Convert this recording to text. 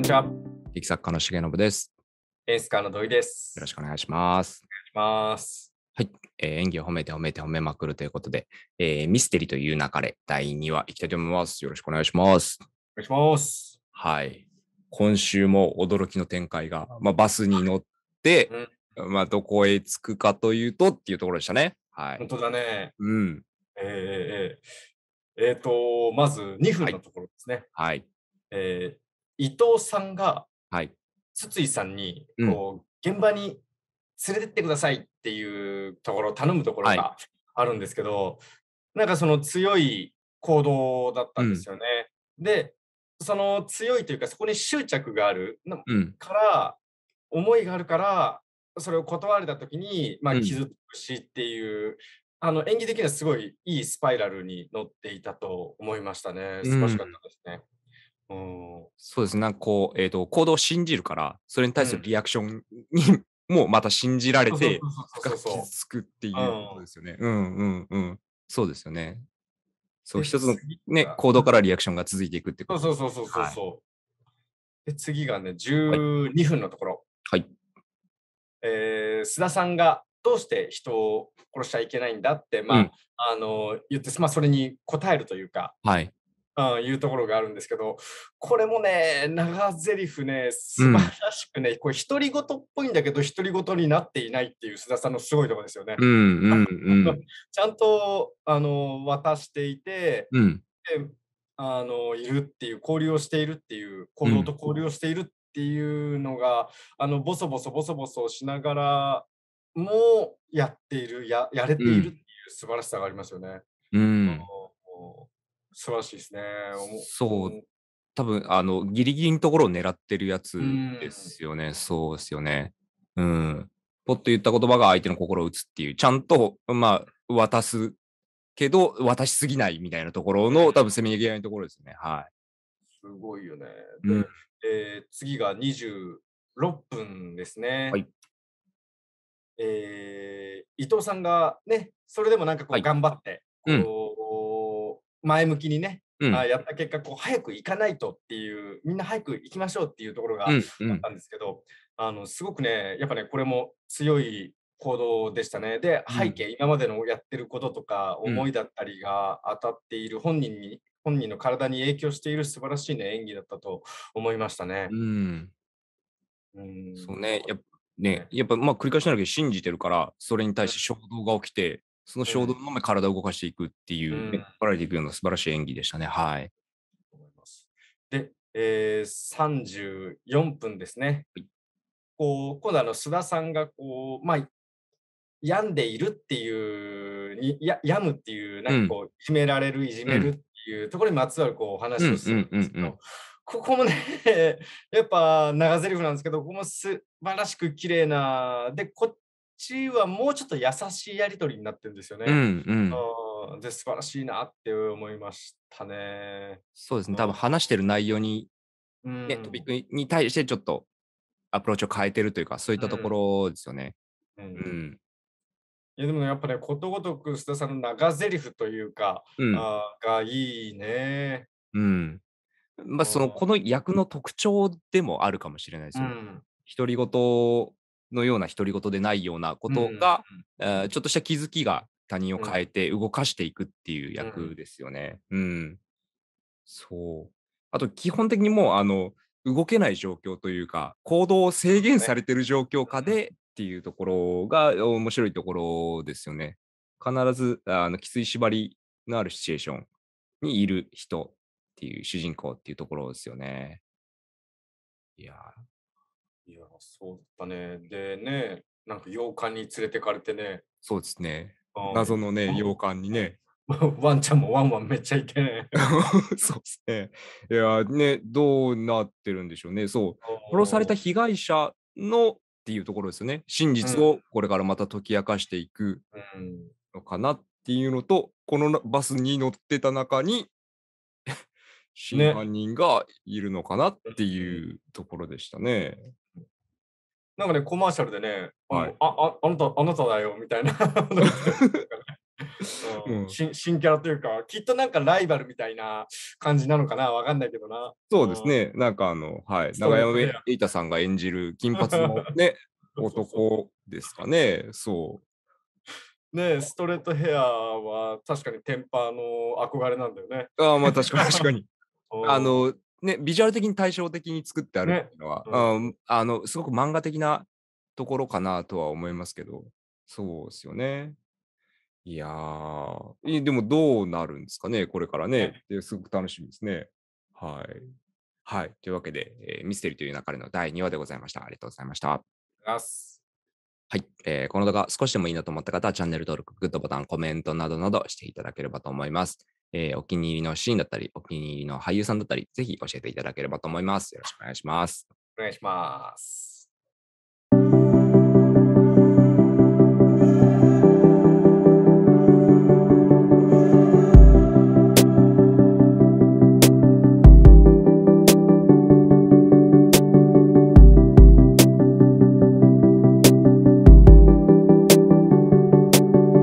こんにちは。劇作家の重信です。演出家の土井です。よろしくお願いします。お願いします。はい、えー、演技を褒めて褒めて褒めまくるということで、えー、ミステリーという流れ第2話いきたいと思います。よろしくお願いします。お願いします。はい。今週も驚きの展開が、まあ、バスに乗って、うん、まあ、どこへ着くかというとっていうところでしたね。はい。本当だね。うん。えー、えー、えー、と、まず2分のところですね。はい。はい、えー伊藤さんが、はい、筒井さんにこう、うん、現場に連れてってくださいっていうところ頼むところがあるんですけど、はい、なんかその強い行動だったんですよね。うん、でその強いというかそこに執着がある、うん、から思いがあるからそれを断られた時に、まあ、傷つくしっていう、うん、あの演技的にはすごいいいスパイラルに乗っていたと思いましたね。素晴らしかったですね。うんそうですね、なんかこう、えーと、行動を信じるから、それに対するリアクションに、うん、もまた信じられて、深く傷くっていうことですよね。うんうんうん。そうですよね。そう、一つの、ね、行動からリアクションが続いていくってこと、そうそうそうそうそう、はい、で、次がね、12分のところ。はい。えー、須田さんがどうして人を殺しちゃいけないんだって、まあ、うん、あの、言って、まあ、それに答えるというか、はい。いうところがあるんですけど、これもね、長台詞ね、素晴らしくね、うん、これ、独り言っぽいんだけど、独り言になっていないっていう須田さんのすごいところですよね。ちゃんとあの渡していて、うん、であのいるっていう、交流をしているっていう、行動と交流をしているっていうのが、あのボソボソボソボソしながらもやっている、ややれているっていう素晴らしさがありますよね。うん、うん素晴らしいですね。そう、多分あのギリギリのところを狙ってるやつですよね。うそうですよね。うん。ポッと言った言葉が相手の心を打つっていう、ちゃんと、まあ、渡すけど、渡しすぎないみたいなところの、多分せめぎ合いのところですね。はい。すごいよね。うん、えー、次が26分ですね。はい。えー、伊藤さんがね、それでもなんかこう頑張って、はい、うん前向きにね、うん、あやった結果こう早く行かないとっていうみんな早く行きましょうっていうところがあったんですけど、うんうん、あのすごくねやっぱねこれも強い行動でしたねで背景、うん、今までのやってることとか思いだったりが当たっている本人に本人の体に影響している素晴らしい、ね、演技だったと思いましたね。うん、そうねやっね、やっぱまあ繰り返しなきゃ信じてるからそれに対して衝動が起きてその衝動のまま体を動かしていくっていう、引っ張られていくような素晴らしい演技でしたね。はい。で、えー、34分ですね。はい、こう今度はの須田さんがこう、まあ、病んでいるっていう、や病むっていう、なんかこう、決められる、いじめるっていうところにまつわるこうお話をするんですけど、ここもね、やっぱ長台詞なんですけど、ここも素晴らしく綺麗な、で、こっちはもうちょっと優しいやり取りになってるんですよね。うん、うん、で素晴らしいなって思いましたね。そうですね、多分話してる内容に、ね、トピックに対してちょっとアプローチを変えてるというか、そういったところですよね。うん、いやでもやっぱね、ことごとく須田さんの長台詞というか、うん、あがいいね。うん。まあ、その、この役の特徴でもあるかもしれないですよね。独り言のような独り言でないようなことが、うん、えー、ちょっとした気づきが他人を変えて動かしていくっていう役ですよね。うん、うん、そうあと基本的にもうあの動けない状況というか行動を制限されてる状況下でっていうところが面白いところですよね。必ずあのきつい縛りのあるシチュエーションにいる人っていう主人公っていうところですよね。いやいや、そうだったね。でね、なんか洋館に連れてかれてね。そうですね。謎のね、洋館にね。ワンちゃんもワンワンめっちゃいてね。そうですね。いや、ね、どうなってるんでしょうね。そう。殺された被害者のっていうところですよね。真実をこれからまた解き明かしていくのかなっていうのと、このバスに乗ってた中に、真犯人がいるのかなっていうところでしたね。ねなんかね、コマーシャルでね、はい、あああなたあなただよみたいな うん、新新キャラというか、きっとなんかライバルみたいな感じなのかな、わかんないけどな。そうですね、なんかあの、はい、長山瑛太さんが演じる金髪のね、男ですかね、そう。ねストレートヘアは確かにテンパーの憧れなんだよね。ああ、まあ確かに確かに。あの、ね、ビジュアル的に対照的に作ってあるっていうのは、ねうん、あのすごく漫画的なところかなとは思いますけど、そうですよね。いやー、でもどうなるんですかね、これからね。すごく楽しみですね。はい。はい。というわけで、えー、ミステリーという流れの第2話でございました。ありがとうございました。はい、えー、この動画少しでもいいなと思った方はチャンネル登録、グッドボタン、コメントなどなどしていただければと思います。えー、お気に入りのシーンだったり、お気に入りの俳優さんだったり、ぜひ教えていただければと思います。よろしくお願いします。お願いします。